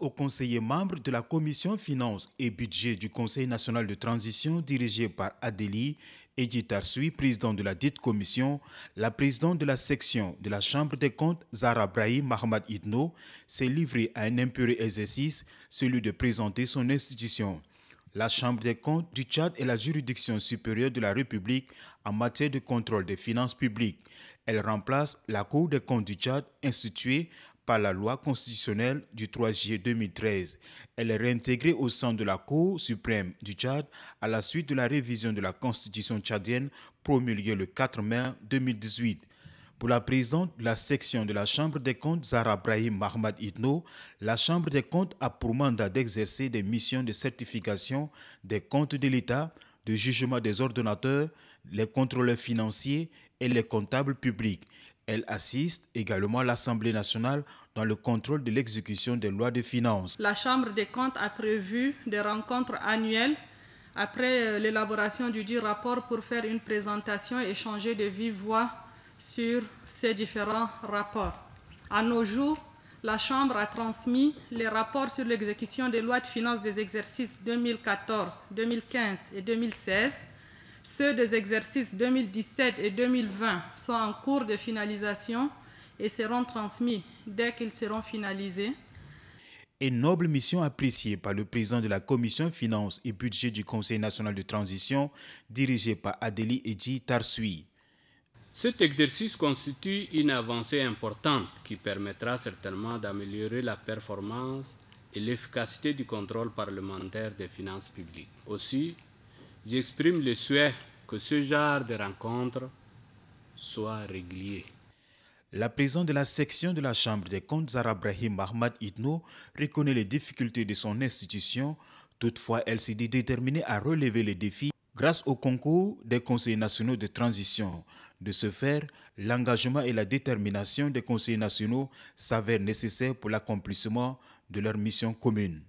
aux conseillers membres de la commission finances et budget du Conseil national de transition dirigé par Adélie Edith Arsui, président de la dite commission, la présidente de la section de la Chambre des comptes, Zara Brahim Mohamed Idno, s'est livrée à un impur exercice, celui de présenter son institution. La Chambre des comptes du Tchad est la juridiction supérieure de la République en matière de contrôle des finances publiques. Elle remplace la Cour des comptes du Tchad instituée par la loi constitutionnelle du 3 juillet 2013. Elle est réintégrée au sein de la Cour suprême du Tchad à la suite de la révision de la constitution tchadienne promulguée le 4 mai 2018. Pour la présidente de la section de la Chambre des comptes, Zara Brahim Mahmad Itno, la Chambre des comptes a pour mandat d'exercer des missions de certification des comptes de l'État, de jugement des ordonnateurs, les contrôleurs financiers et les comptables publics. Elle assiste également l'Assemblée nationale dans le contrôle de l'exécution des lois de finances. La Chambre des comptes a prévu des rencontres annuelles après euh, l'élaboration du dit rapport pour faire une présentation et changer de vive voix sur ces différents rapports. À nos jours, la Chambre a transmis les rapports sur l'exécution des lois de finances des exercices 2014, 2015 et 2016 ceux des exercices 2017 et 2020 sont en cours de finalisation et seront transmis dès qu'ils seront finalisés. Une noble mission appréciée par le président de la commission finances et budget du Conseil national de transition, dirigée par Adélie Edji Tarsui. Cet exercice constitue une avancée importante qui permettra certainement d'améliorer la performance et l'efficacité du contrôle parlementaire des finances publiques. Aussi, J'exprime le souhait que ce genre de rencontre soit régulier. La présidente de la section de la Chambre des comptes, Zara Brahim Ahmad Idno, reconnaît les difficultés de son institution. Toutefois, elle s'est dit déterminée à relever les défis grâce au concours des conseils nationaux de transition. De ce faire, l'engagement et la détermination des conseils nationaux s'avèrent nécessaires pour l'accomplissement de leur mission commune.